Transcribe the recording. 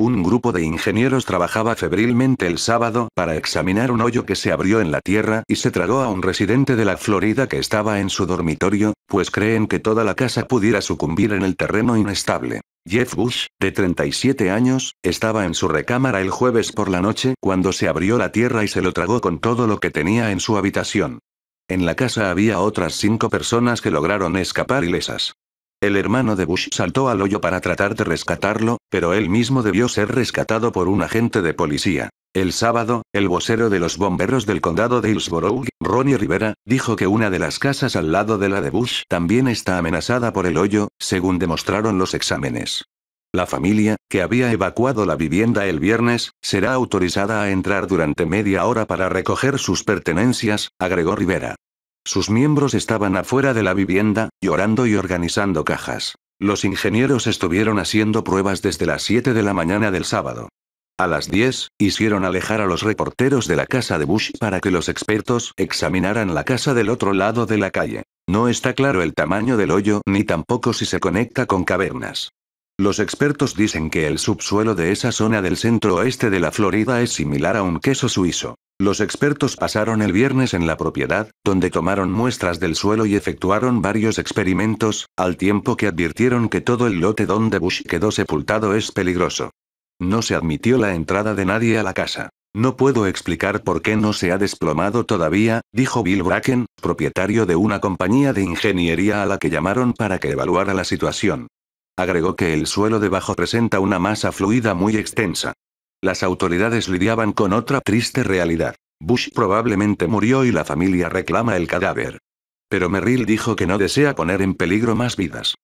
Un grupo de ingenieros trabajaba febrilmente el sábado para examinar un hoyo que se abrió en la tierra y se tragó a un residente de la Florida que estaba en su dormitorio, pues creen que toda la casa pudiera sucumbir en el terreno inestable. Jeff Bush, de 37 años, estaba en su recámara el jueves por la noche cuando se abrió la tierra y se lo tragó con todo lo que tenía en su habitación. En la casa había otras cinco personas que lograron escapar ilesas. El hermano de Bush saltó al hoyo para tratar de rescatarlo, pero él mismo debió ser rescatado por un agente de policía. El sábado, el vocero de los bomberos del condado de Hillsborough, Ronnie Rivera, dijo que una de las casas al lado de la de Bush también está amenazada por el hoyo, según demostraron los exámenes. La familia, que había evacuado la vivienda el viernes, será autorizada a entrar durante media hora para recoger sus pertenencias, agregó Rivera. Sus miembros estaban afuera de la vivienda, llorando y organizando cajas. Los ingenieros estuvieron haciendo pruebas desde las 7 de la mañana del sábado. A las 10, hicieron alejar a los reporteros de la casa de Bush para que los expertos examinaran la casa del otro lado de la calle. No está claro el tamaño del hoyo ni tampoco si se conecta con cavernas. Los expertos dicen que el subsuelo de esa zona del centro oeste de la Florida es similar a un queso suizo. Los expertos pasaron el viernes en la propiedad, donde tomaron muestras del suelo y efectuaron varios experimentos, al tiempo que advirtieron que todo el lote donde Bush quedó sepultado es peligroso. No se admitió la entrada de nadie a la casa. No puedo explicar por qué no se ha desplomado todavía, dijo Bill Bracken, propietario de una compañía de ingeniería a la que llamaron para que evaluara la situación. Agregó que el suelo debajo presenta una masa fluida muy extensa. Las autoridades lidiaban con otra triste realidad. Bush probablemente murió y la familia reclama el cadáver. Pero Merrill dijo que no desea poner en peligro más vidas.